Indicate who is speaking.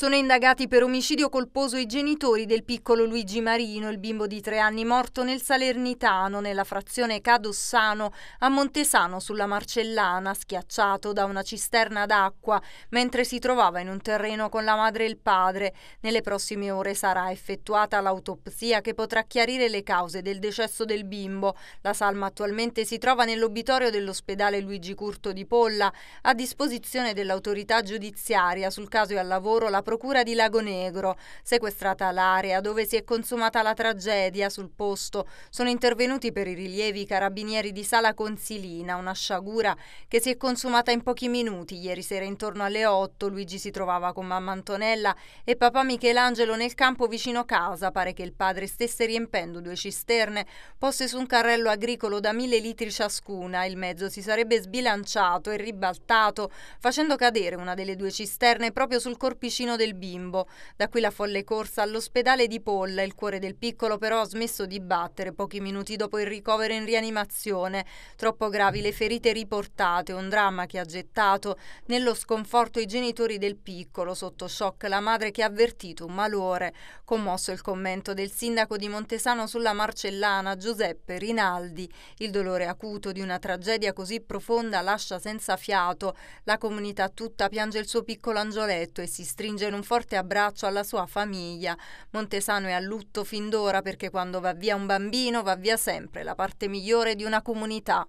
Speaker 1: Sono indagati per omicidio colposo i genitori del piccolo Luigi Marino, il bimbo di tre anni morto nel Salernitano, nella frazione Cadossano, a Montesano sulla Marcellana, schiacciato da una cisterna d'acqua mentre si trovava in un terreno con la madre e il padre. Nelle prossime ore sarà effettuata l'autopsia che potrà chiarire le cause del decesso del bimbo. La salma attualmente si trova nell'obitorio dell'ospedale Luigi Curto di Polla, a disposizione dell'autorità giudiziaria. Sul caso è al lavoro la procura di Lago Negro. Sequestrata l'area dove si è consumata la tragedia sul posto, sono intervenuti per i rilievi i carabinieri di Sala Consilina, una sciagura che si è consumata in pochi minuti. Ieri sera intorno alle 8 Luigi si trovava con mamma Antonella e papà Michelangelo nel campo vicino casa. Pare che il padre stesse riempendo due cisterne poste su un carrello agricolo da mille litri ciascuna. Il mezzo si sarebbe sbilanciato e ribaltato facendo cadere una delle due cisterne proprio sul corpicino del bimbo. Da qui la folle corsa all'ospedale di Polla. Il cuore del piccolo però ha smesso di battere pochi minuti dopo il ricovero in rianimazione. Troppo gravi le ferite riportate, un dramma che ha gettato nello sconforto i genitori del piccolo, sotto shock la madre che ha avvertito un malore. Commosso il commento del sindaco di Montesano sulla Marcellana, Giuseppe Rinaldi. Il dolore acuto di una tragedia così profonda lascia senza fiato. La comunità tutta piange il suo piccolo angioletto e si stringe in un forte abbraccio alla sua famiglia. Montesano è a lutto fin d'ora perché quando va via un bambino va via sempre la parte migliore di una comunità.